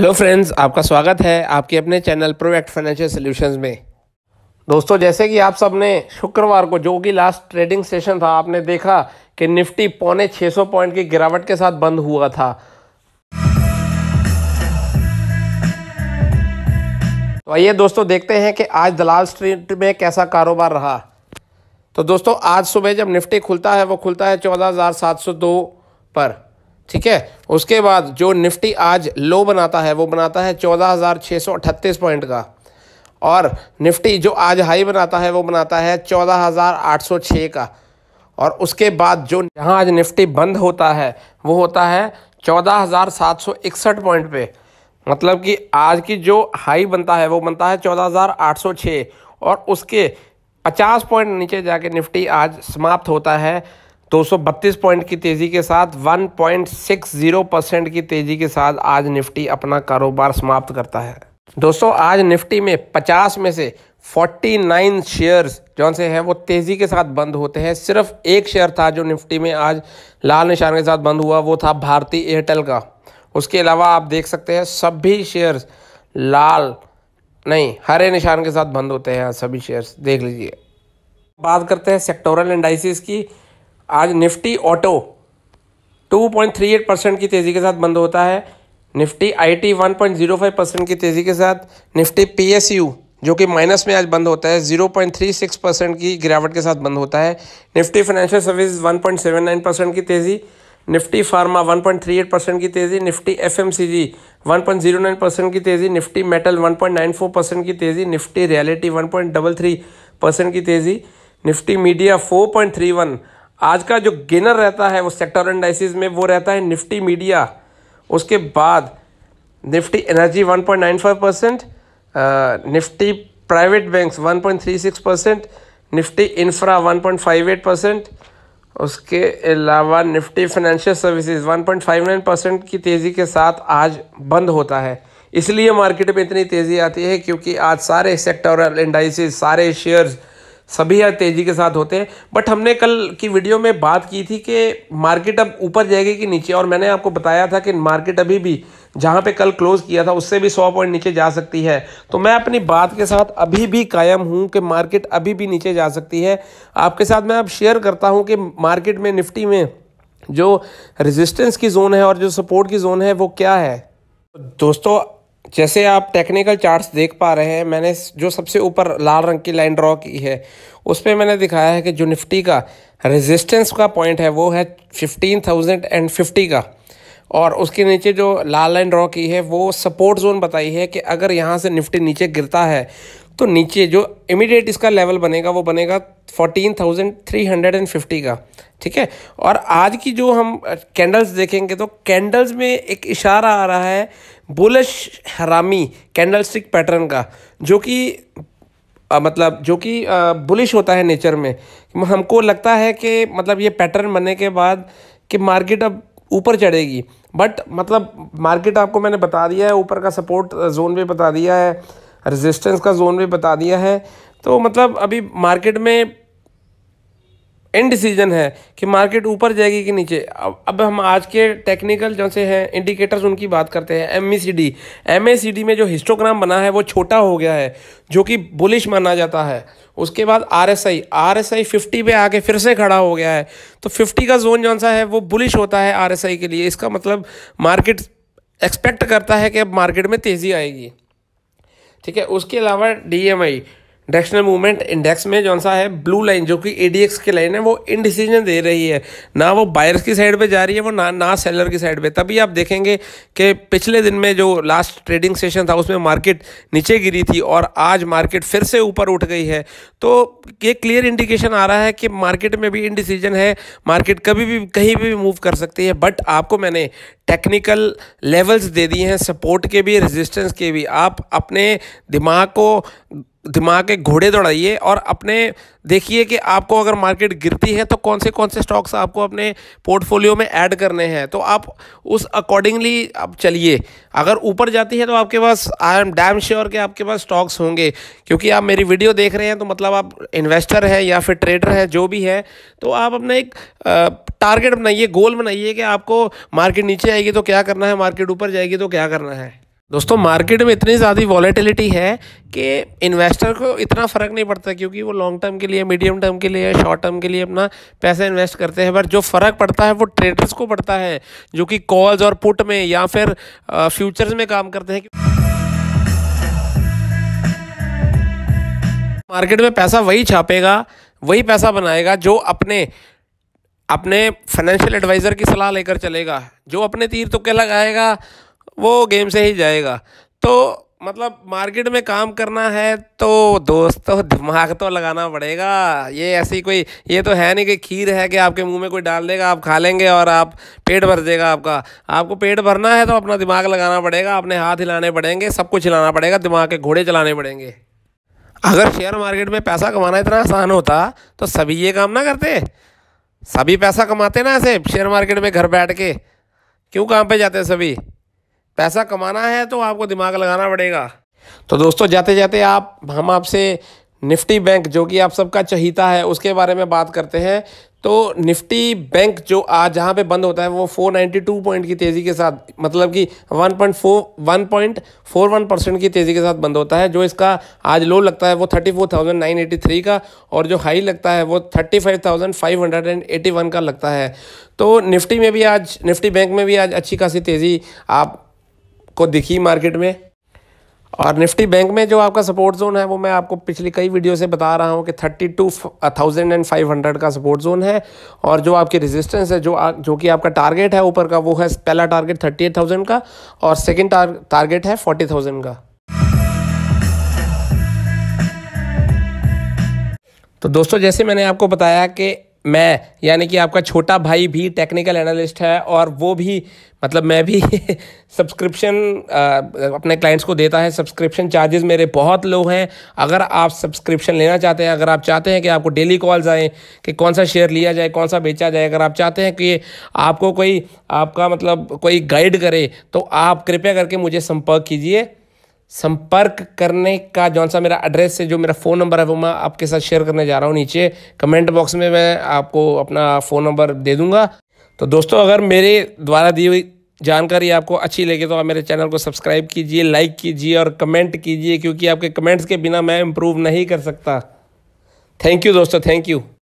hello friends आपका स्वागत है आपके अपने चैनल प्रोवेक्ट फाइनेंशियल सॉल्यूशंस में दोस्तों जैसे कि आप सब ने शुक्रवार को जो कि लास्ट ट्रेडिंग सेशन था आपने देखा कि निफ्टी पौने 600 पॉइंट की गिरावट के साथ बंद हुआ था तो आइए दोस्तों देखते हैं कि आज दलाल स्ट्रीट में कैसा कारोबार रहा तो दोस्तों आज सुबह जब निफ्टी खुलता है वो खुलता है चौदह पर ठीक है उसके बाद जो निफ्टी आज लो बनाता है वो बनाता है चौदह हज़ार छः सौ पॉइंट का और निफ्टी जो आज हाई बनाता है वो बनाता है चौदह हज़ार आठ सौ छः का और उसके बाद जो जहाँ आज निफ्टी बंद होता है वो होता है चौदह हज़ार सात सौ इकसठ पॉइंट पे मतलब कि आज की जो हाई बनता है वो बनता है चौदह हज़ार आठ सौ छः और उसके पचास पॉइंट नीचे जाके निफ्टी आज समाप्त होता है 232 पॉइंट की तेज़ी के साथ 1.60 परसेंट की तेज़ी के साथ आज निफ्टी अपना कारोबार समाप्त करता है दोस्तों आज निफ्टी में 50 में से 49 शेयर्स जौन से हैं वो तेज़ी के साथ बंद होते हैं सिर्फ एक शेयर था जो निफ्टी में आज लाल निशान के साथ बंद हुआ वो था भारती एयरटेल का उसके अलावा आप देख सकते हैं सभी शेयर्स लाल नहीं हरे निशान के साथ बंद होते हैं सभी शेयर्स देख लीजिए बात करते हैं सेक्टोरल इंडाइसिस की आज निफ्टी ऑटो 2.38 परसेंट की तेज़ी के साथ बंद होता है निफ्टी आईटी 1.05 परसेंट की तेज़ी के साथ निफ्टी पीएसयू जो कि माइनस में आज बंद होता है 0.36 परसेंट की गिरावट के साथ बंद होता है निफ्टी फाइनेंशियल सर्विस 1.79 परसेंट की तेज़ी निफ्टी फार्मा 1.38 परसेंट की तेज़ी निफ्टी एफ 1.09 परसेंट की तेज़ी निफ्टी मेटल 1.94 परसेंट की तेज़ी निफ्टी रियलिटी 1.33 परसेंट की तेज़ी निफ्टी मीडिया 4.31 आज का जो गेनर रहता है वो सेक्टर एंडाइसिस में वो रहता है निफ्टी मीडिया उसके बाद Nifty energy 1.95 percent Nifty private banks 1.36 percent Nifty infra 1.58 percent उसके अलावा निफ्टी फाइनेंशियल सर्विसेज 1.59 परसेंट की तेज़ी के साथ आज बंद होता है इसलिए मार्केट में इतनी तेज़ी आती है क्योंकि आज सारे सेक्टोरल इंडाइसिस सारे शेयर्स सभी यार तेज़ी के साथ होते हैं बट हमने कल की वीडियो में बात की थी कि मार्केट अब ऊपर जाएगी कि नीचे और मैंने आपको बताया था कि मार्केट अभी भी जहाँ पे कल क्लोज़ किया था उससे भी सौ पॉइंट नीचे जा सकती है तो मैं अपनी बात के साथ अभी भी कायम हूँ कि मार्केट अभी भी नीचे जा सकती है आपके साथ मैं अब शेयर करता हूँ कि मार्केट में निफ्टी में जो रेजिस्टेंस की जोन है और जो सपोर्ट की जोन है वो क्या है दोस्तों जैसे आप टेक्निकल चार्ट्स देख पा रहे हैं मैंने जो सबसे ऊपर लाल रंग की लाइन ड्रॉ की है उस पर मैंने दिखाया है कि जो निफ्टी का रेजिस्टेंस का पॉइंट है वो है फिफ्टीन थाउजेंड एंड फिफ्टी का और उसके नीचे जो लाल लाइन ड्रॉ की है वो सपोर्ट जोन बताई है कि अगर यहाँ से निफ्टी नीचे गिरता है तो नीचे जो इमीडिएट इसका लेवल बनेगा वो बनेगा fourteen thousand three hundred and fifty का ठीक है और आज की जो हम कैंडल्स uh, देखेंगे तो कैंडल्स में एक इशारा आ रहा है बुलिश हरामी कैंडलस्टिक पैटर्न का जो कि मतलब जो कि बुलिश होता है नेचर में हमको लगता है कि मतलब ये पैटर्न बनने के बाद कि मार्केट अब ऊपर चढ़ेगी बट मतलब मार्केट आपको मैंने बता दिया है ऊपर का सपोर्ट जोन भी बता दिया है रेजिस्टेंस का जोन भी बता दिया है तो मतलब अभी मार्केट में एंड डिसीजन है कि मार्केट ऊपर जाएगी कि नीचे अब अब हम आज के टेक्निकल जो से हैं इंडिकेटर्स उनकी बात करते हैं M E C C D D M A में जो हिस्टोग्राम बना है वो छोटा हो गया है जो कि बुलिश माना जाता है उसके बाद R S I R S I fifty पे आके फिर से खड़ा हो गया है तो फिफ्टी का जोन जो सा है वो बुलिश होता है आर एस आई के लिए इसका मतलब मार्केट एक्सपेक्ट करता है कि अब मार्केट में तेज़ी आएगी ठीक है उसके अलावा D M I directional movement index में जो सा है ब्लू लाइन जो कि एडीएक्स की लाइन है वो इनडिसीजन दे रही है ना वो बायर्स की साइड पे जा रही है वो ना ना सेलर की साइड पे तभी आप देखेंगे कि पिछले दिन में जो लास्ट ट्रेडिंग सेशन था उसमें मार्केट नीचे गिरी थी और आज मार्केट फिर से ऊपर उठ गई है तो ये क्लियर इंडिकेशन आ रहा है कि मार्केट में भी इनडिसीजन है मार्केट कभी भी कहीं भी मूव कर सकती है बट आपको मैंने टेक्निकल लेवल्स दे दिए हैं सपोर्ट के भी रेजिस्टेंस के भी आप अपने दिमाग को दिमाग के घोड़े दौड़ाइए और अपने देखिए कि आपको अगर मार्केट गिरती है तो कौन से कौन से स्टॉक्स आपको अपने पोर्टफोलियो में ऐड करने हैं तो आप उस अकॉर्डिंगली आप चलिए अगर ऊपर जाती है तो आपके पास आई एम डैम श्योर कि आपके पास स्टॉक्स होंगे क्योंकि आप मेरी वीडियो देख रहे हैं तो मतलब आप इन्वेस्टर हैं या फिर ट्रेडर हैं जो भी है तो आप अपना एक टारगेट बनाइए गोल बनाइए कि आपको मार्केट नीचे आएगी तो क्या करना है मार्केट ऊपर जाएगी तो क्या करना है दोस्तों मार्केट में इतनी ज़्यादा वॉलेटिलिटी है कि इन्वेस्टर को इतना फ़र्क नहीं पड़ता क्योंकि वो लॉन्ग टर्म के लिए मीडियम टर्म के लिए शॉर्ट टर्म के लिए अपना पैसा इन्वेस्ट करते हैं पर जो फ़र्क पड़ता है वो ट्रेडर्स को पड़ता है जो कि कॉल्स और पुट में या फिर फ्यूचर्स में काम करते हैं मार्केट में पैसा वही छापेगा वही पैसा बनाएगा जो अपने अपने फाइनेंशियल एडवाइज़र की सलाह लेकर चलेगा जो अपने तीर तुक्के लगाएगा वो गेम से ही जाएगा तो मतलब मार्केट में काम करना है तो दोस्तों तो दिमाग तो लगाना पड़ेगा ये ऐसी कोई ये तो है नहीं कि खीर है कि आपके मुंह में कोई डाल देगा आप खा लेंगे और आप पेट भर देगा आपका आपको पेट भरना है तो अपना दिमाग लगाना पड़ेगा अपने हाथ हिलाने पड़ेंगे सब कुछ हिलाना पड़ेगा दिमाग के घोड़े चलाने पड़ेंगे अगर शेयर मार्केट में पैसा कमाना इतना आसान होता तो सभी ये काम ना करते सभी पैसा कमाते ना ऐसे शेयर मार्केट में घर बैठ के क्यों काम पर जाते सभी पैसा कमाना है तो आपको दिमाग लगाना पड़ेगा तो दोस्तों जाते जाते आप हम आपसे निफ्टी बैंक जो कि आप सबका चहीता है उसके बारे में बात करते हैं तो निफ्टी बैंक जो आज जहाँ पे बंद होता है वो 492 पॉइंट की तेज़ी के साथ मतलब कि 1.4 1.41 परसेंट की तेज़ी के साथ बंद होता है जो इसका आज लो लगता है वो 34,983 का और जो हाई लगता है वो 35,581 का लगता है तो निफ्टी में भी आज निफ्टी बैंक में भी आज अच्छी खासी तेज़ी आप को दिखी मार्केट में और निफ्टी बैंक में जो आपका सपोर्ट जोन है वो मैं आपको पिछली कई वीडियो से बता रहा हूँ कि thirty two thousand and five hundred का सपोर्ट जोन है और जो आपकी रेजिस्टेंस है जो आ, जो कि आपका टारगेट है ऊपर का वो है पहला टारगेट थर्टी एट थाउजेंड का और सेकेंड टार, टारगेट है फोर्टी थाउजेंड का तो दोस्तों जैसे मैंने आपको बताया कि मैं यानी कि आपका छोटा भाई भी टेक्निकल एनालिस्ट है और वो भी मतलब मैं भी सब्सक्रिप्शन अपने क्लाइंट्स को देता है सब्सक्रिप्शन चार्जेस मेरे बहुत लो हैं अगर आप सब्सक्रिप्शन लेना चाहते हैं अगर आप चाहते हैं कि आपको डेली कॉल्स आएँ कि कौन सा शेयर लिया जाए कौन सा बेचा जाए अगर आप चाहते हैं कि आपको कोई आपका मतलब कोई गाइड करे तो आप कृपया करके मुझे संपर्क कीजिए संपर्क करने का जौन सा मेरा एड्रेस है जो मेरा फ़ोन नंबर है वो मैं आपके साथ शेयर करने जा रहा हूँ नीचे कमेंट बॉक्स में मैं आपको अपना फ़ोन नंबर दे दूँगा तो दोस्तों अगर मेरे द्वारा दी हुई जानकारी आपको अच्छी लगे तो आप मेरे चैनल को सब्सक्राइब कीजिए लाइक कीजिए और कमेंट कीजिए क्योंकि आपके कमेंट्स के बिना मैं इम्प्रूव नहीं कर सकता थैंक यू दोस्तों थैंक यू